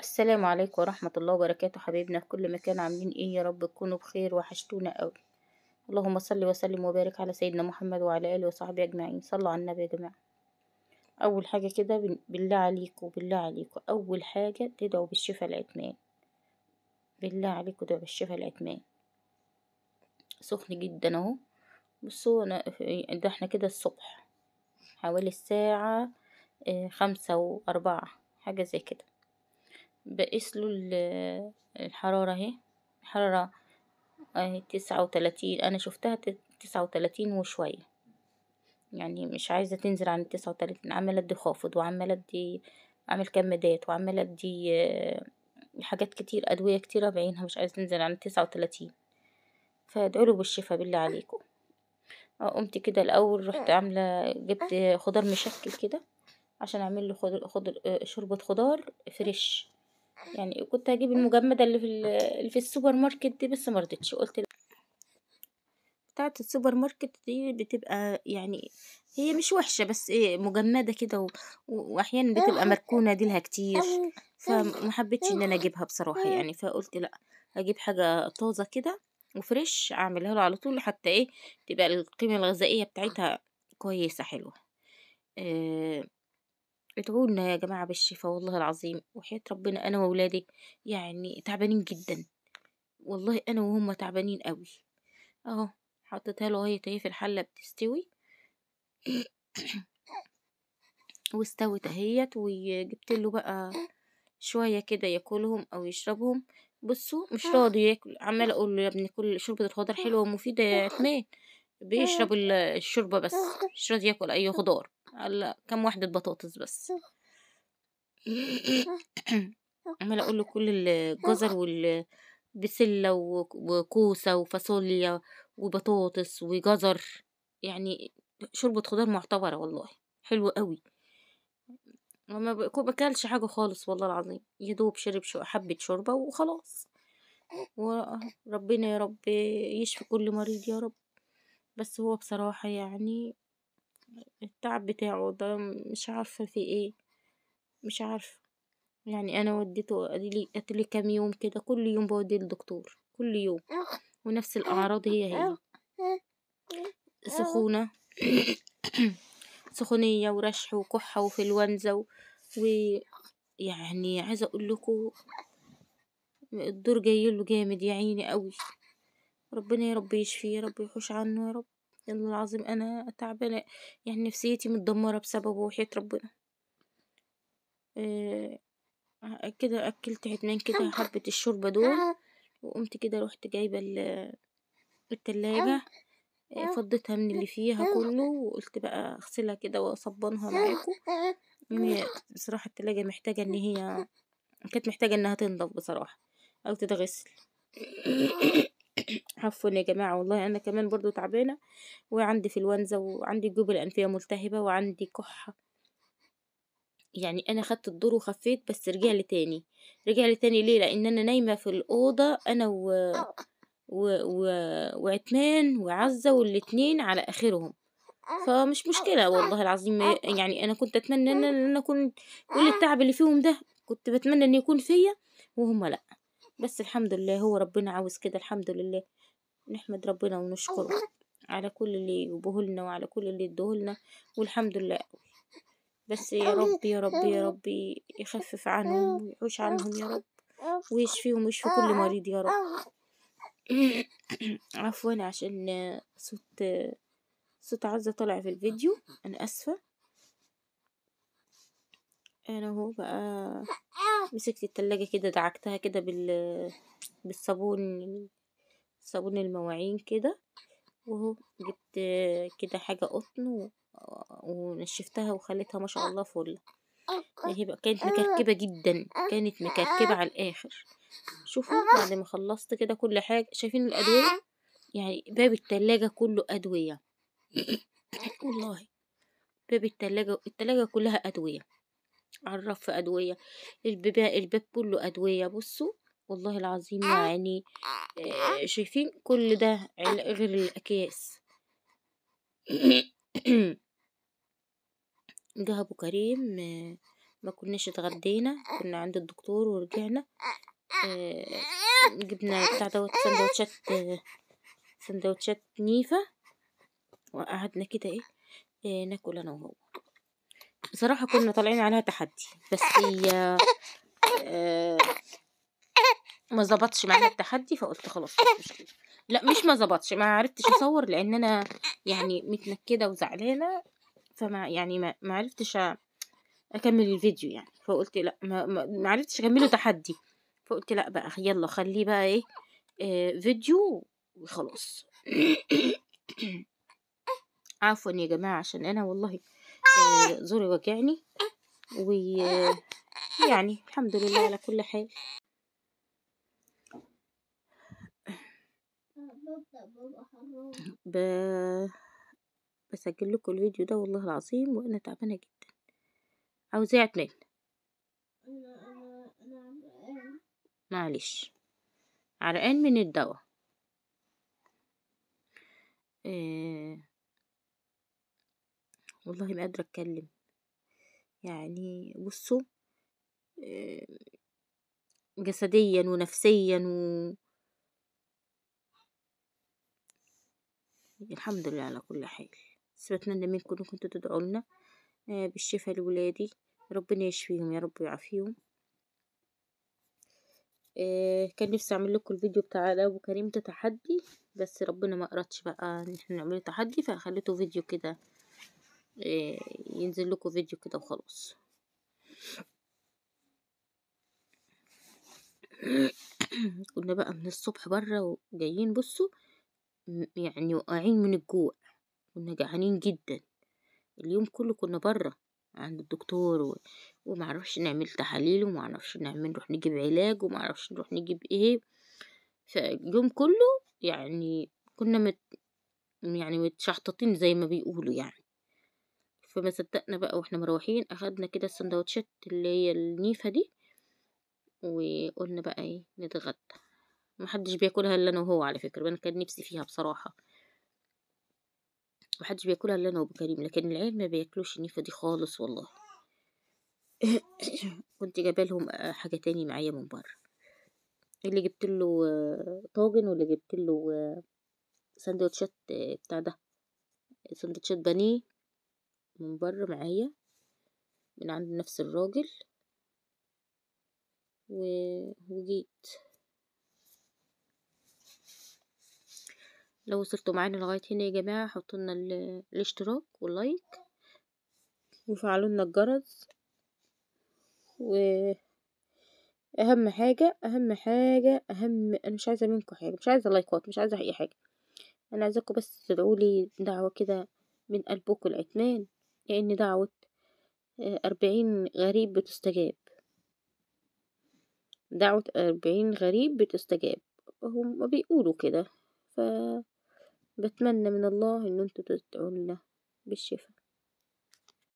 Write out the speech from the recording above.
السلام عليكم ورحمة الله وبركاته حبيبنا في كل مكان عاملين ايه يا رب تكونوا بخير وحشتونا قوي اللهم صل وسلم وبارك على سيدنا محمد وعلى اله وصحبه اجمعين صلوا على النبي يا جماعه اول حاجه كده بالله عليكم بالله عليكم اول حاجه تدعوا بالشفاء العتمان بالله عليكم ادعوا بالشفاء العتمان سخن جدا اهو بصوا انا ده احنا كده الصبح حوالي الساعه آه، خمسة وأربعة حاجة زي كده بقيس له الحرارة اهي الحرارة اهي تسعة وتلاتين انا شفتها تسعة وتلاتين وشوية يعني مش عايزة تنزل عن التسعة وتلاتين عمالة ادي خافض وعمالة ادي اعمل كمادات وعمالة ادي آه، حاجات كتير ادوية كتيرة بعينها مش عايزة تنزل عن التسعة وتلاتين فادعوله بالشفا بالله عليكم اه، قمت كده الاول رحت عاملة جبت خضار مشكل كده عشان اعمل له خضر خضر آه، شوربة خضار فريش يعني كنت هجيب المجمدة اللي في, اللي في السوبر ماركت دي بس مرضتش قلت لا بتاعة السوبر ماركت دي بتبقى يعني هي مش وحشة بس إيه مجمدة كده و... وأحيانا بتبقى مركونة ديلها كتير فمحبتش إن أنا أجيبها بصراحة يعني فقلت لأ أجيب حاجة طازة كده وفريش أعملها له على طول حتى إيه تبقى القيمة الغذائية بتاعتها كويسة حلوة ايه ادعوا لنا يا جماعة بالشفا والله العظيم وحياة ربنا أنا وولادي يعني تعبانين جدا والله أنا وهما تعبانين قوي أهو حطيتها له اهي اهي في الحلة بتستوي واستوت اهيت وجبت له بقى شوية كده ياكلهم أو يشربهم بصوا مش آه. راضي ياكل عمال أقول له يا ابني كل شوربة الخضار حلوة ومفيدة يا آه. إدمان بيشرب الشوربة بس مش راضي ياكل أي خضار قال كم واحدة بطاطس بس عمال أقول له كل الجزر والبسلة وكوسة وفاصوليا وبطاطس وجزر يعني شوربة خضار معتبرة والله حلوة قوي ما بكلش حاجة خالص والله العظيم يدوب شرب شو حبة شوربة وخلاص وربنا يا رب يشفي كل مريض يا رب بس هو بصراحة يعني التعب بتاعه ده مش عارفة في ايه مش عارفة يعني انا وديته قتلي كام يوم كده كل يوم بوديه للدكتور كل يوم ونفس الاعراض هي هي سخونة سخونية ورشح وكحة وفلونزة ويعني عايزة اقول لكم الدور جايله جامد يا عيني قوي ربنا يا رب يشفيه يا رب يحوش عنه يا رب والله العظيم أنا تعبانة يعني نفسيتي متدمرة بسببه وحياة ربنا إيه كده أكلت عدمان كده حبة الشوربة دول آه. وقمت كده روحت جايبة التلاجة آه، آه. فضيتها من اللي فيها كله وقلت بقى اغسلها كده واصبنها معاكم يعني بصراحة التلاجة محتاجة ان هي كانت محتاجة انها تنضف بصراحة او تتغسل عفوا يا جماعة والله أنا كمان برضو تعبانة وعندي انفلونزا وعندي الجيوب الأنفية ملتهبة وعندي كحة يعني أنا خدت الدور وخفيت بس رجع لي تاني رجع لي تاني ليه لأن أنا نايمة في الأوضة أنا و... و... و... وعتمان وعزة والاتنين على آخرهم فمش مشكلة والله العظيم يعني أنا كنت أتمنى إن أنا كنت كل التعب اللي فيهم ده كنت بتمنى إن يكون فيا وهم لأ بس الحمد لله هو ربنا عاوز كده الحمد لله نحمد ربنا ونشكره على كل اللي لنا وعلى كل اللي لنا والحمد لله بس يا رب يا رب يا رب يخفف عنهم ويعوش عنهم يا رب ويشفيهم ويشفي آه، كل مريض يا رب عفوا عشان صوت صوت عزة طلع في الفيديو أنا أسفة أنا هو بقى مسكت التلاجة كده دعكتها كده بال بالصابون صابون المواعين كده وهو جبت كده حاجة قطن ونشفتها وخليتها ما شاء الله فل هي بقى كانت مكركبة جدا كانت مكركبة على الآخر شوفوا بعد ما خلصت كده كل حاجة شايفين الأدوية يعني باب التلاجة كله أدوية والله باب التلاجة التلاجة كلها أدوية على الرف أدوية البباء الباب كله أدوية بصوا والله العظيم آه. يعني آه. شايفين كل ده غير الأكياس جه أبو كريم ما كناش اتغدينا كنا عند الدكتور ورجعنا جبنا بتاع دوت سندوتشات سندوتشات نيفة وقعدنا كده ايه ناكل انا وهو بصراحة كنا طالعين عليها تحدي بس هي آه، ما ظبطش معانا التحدي فقلت خلاص مش مشكلة لا مش ما ظبطش ما عرفتش اصور لان انا يعني متنكدة وزعلانة فما يعني ما, عرفتش اكمل الفيديو يعني فقلت لا ما, عرفتش اكمله تحدي فقلت لا بقى يلا خليه بقى ايه آه، فيديو وخلاص عفوا يا جماعة عشان انا والله آه. زوري وجعني ويعني الحمد لله على كل حال ب... بسجل لكم الفيديو ده والله العظيم وانا تعبانه جدا عاوزاه اتنام معلش عرقان من الدواء آه. والله ما قادرة أتكلم يعني بصوا آه، جسديا ونفسيا و الحمد لله على كل حال بس بتمنى منكم انكم تدعوا لنا آه، بالشفاء لولادي ربنا يشفيهم يا رب ويعافيهم آه، كان نفسي اعمل لكم الفيديو بتاع ابو كريم تحدي بس ربنا ما اردش بقى ان احنا نعمل تحدي فخليته فيديو كده إيه، ينزل لكم فيديو كده وخلاص كنا بقى من الصبح بره وجايين بصوا يعني واقعين من الجوع كنا جعانين جدا اليوم كله كنا بره عند الدكتور و... ومعرفش نعمل تحاليل ومعرفش نعمل نروح نجيب علاج ومعرفش نروح نجيب ايه فاليوم كله يعني كنا مت يعني متشحططين زي ما بيقولوا يعني فما صدقنا بقى واحنا مروحين اخدنا كده السندوتشات اللي هي النيفه دي وقلنا بقى ايه نتغدى محدش بياكلها الا انا وهو على فكره انا كان نفسي فيها بصراحه محدش بياكلها الا انا وابو كريم لكن العيال ما بياكلوش النيفه دي خالص والله كنت جايبالهم حاجه تاني معايا من بره اللي جبت له طاجن واللي جبت له سندوتشات بتاع ده سندوتشات بانيه من بره معايا من عند نفس الراجل وجيت لو وصلتوا معانا لغاية هنا يا جماعة حطوا لنا الاشتراك واللايك وفعلوا لنا الجرس و اهم حاجة اهم حاجة اهم انا مش عايزة منكم حاجة مش عايزة لايكات مش عايزة اي حاجة انا عايزاكم بس تدعوا لي دعوة كده من قلبكم العثمان كأن دعوة آه، أربعين غريب بتستجاب دعوة أربعين غريب بتستجاب هم بيقولوا كده ف بتمنى من الله ان انتوا تدعوا لنا بالشفاء